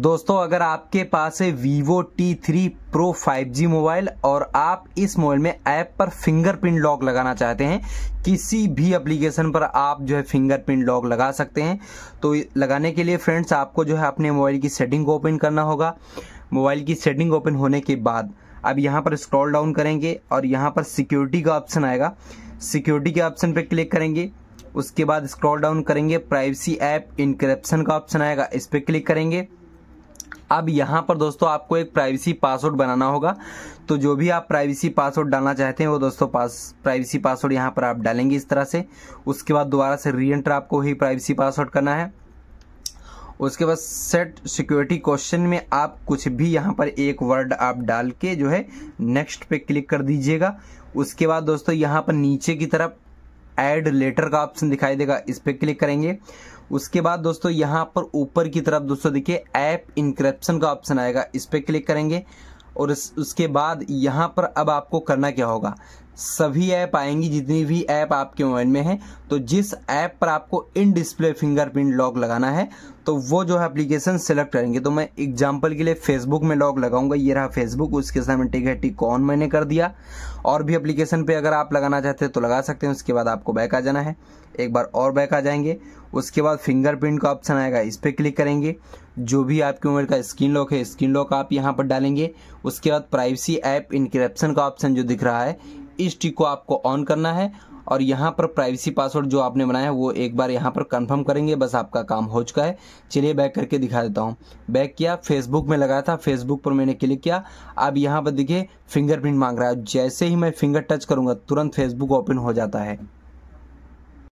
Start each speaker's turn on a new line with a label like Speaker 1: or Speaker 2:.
Speaker 1: दोस्तों अगर आपके पास है Vivo T3 Pro 5G mobile और आप इस मोबाइल में ऐप पर फिंगरप्रिंट लॉक लगाना चाहते हैं किसी भी एप्लीकेशन पर आप जो है फिंगरप्रिंट लॉक लगा सकते हैं तो लगाने के लिए फ्रेंड्स आपको जो है अपने मोबाइल की सेटिंग को ओपन करना होगा मोबाइल की सेटिंग ओपन होने के बाद अब यहाँ पर स्क्रॉल डाउन करेंगे और यहाँ पर सिक्योरिटी का ऑप्शन आएगा सिक्योरिटी के ऑप्शन पर क्लिक करेंगे उसके बाद स्क्रॉल डाउन करेंगे प्राइवेसी ऐप इनक्रिप्शन का ऑप्शन आएगा इस पर क्लिक करेंगे अब यहाँ पर दोस्तों आपको एक प्राइवेसी पासवर्ड बनाना होगा तो जो भी आप प्राइवेसी पासवर्ड डालना चाहते हैं वो दोस्तों पास प्राइवेसी पासवर्ड यहाँ पर आप डालेंगे इस तरह से उसके बाद दोबारा से री एंटर आपको ही प्राइवेसी पासवर्ड करना है उसके बाद सेट सिक्योरिटी क्वेश्चन में आप कुछ भी यहाँ पर एक वर्ड आप डाल के जो है नेक्स्ट पे क्लिक कर दीजिएगा उसके बाद दोस्तों यहाँ पर नीचे की तरफ ऐड लेटर का ऑप्शन दिखाई देगा इस पर क्लिक करेंगे उसके बाद दोस्तों यहाँ पर ऊपर की तरफ दोस्तों देखिए ऐप इंक्रिप्शन का ऑप्शन आएगा इस पर क्लिक करेंगे और उस, उसके बाद यहाँ पर अब आपको करना क्या होगा सभी ऐप आएंगी जितनी भी ऐप आपके मोबाइल में है तो जिस ऐप पर आपको इन डिस्प्ले फिंगरप्रिंट लॉक लगाना है तो वो जो है एप्लीकेशन सेलेक्ट करेंगे तो मैं एग्जांपल के लिए फेसबुक में लॉक लगाऊंगा ये रहा फेसबुक उसके सामने टिक है टिक ऑन मैंने कर दिया और भी एप्लीकेशन पे अगर आप लगाना चाहते हैं तो लगा सकते हैं उसके बाद आपको बैक आ जाना है एक बार और बैक आ जाएंगे उसके बाद फिंगरप्रिंट का ऑप्शन आएगा इस पर क्लिक करेंगे जो भी आपकी उम्र का स्क्रीन लॉक है स्क्रीन लॉक आप यहाँ पर डालेंगे उसके बाद प्राइवेसी ऐप इनक्रप्शन का ऑप्शन जो दिख रहा है इस टिक को आपको ऑन करना है और यहाँ पर प्राइवेसी पासवर्ड जो आपने बनाया है वो एक बार यहाँ पर कंफर्म करेंगे बस आपका काम हो चुका है चलिए बैक करके दिखा देता हूँ बैक किया फेसबुक में लगाया था फेसबुक पर मैंने क्लिक किया अब यहाँ पर देखिए फिंगरप्रिंट मांग रहा है जैसे ही मैं फिंगर टच करूँगा तुरंत फेसबुक ओपन हो जाता है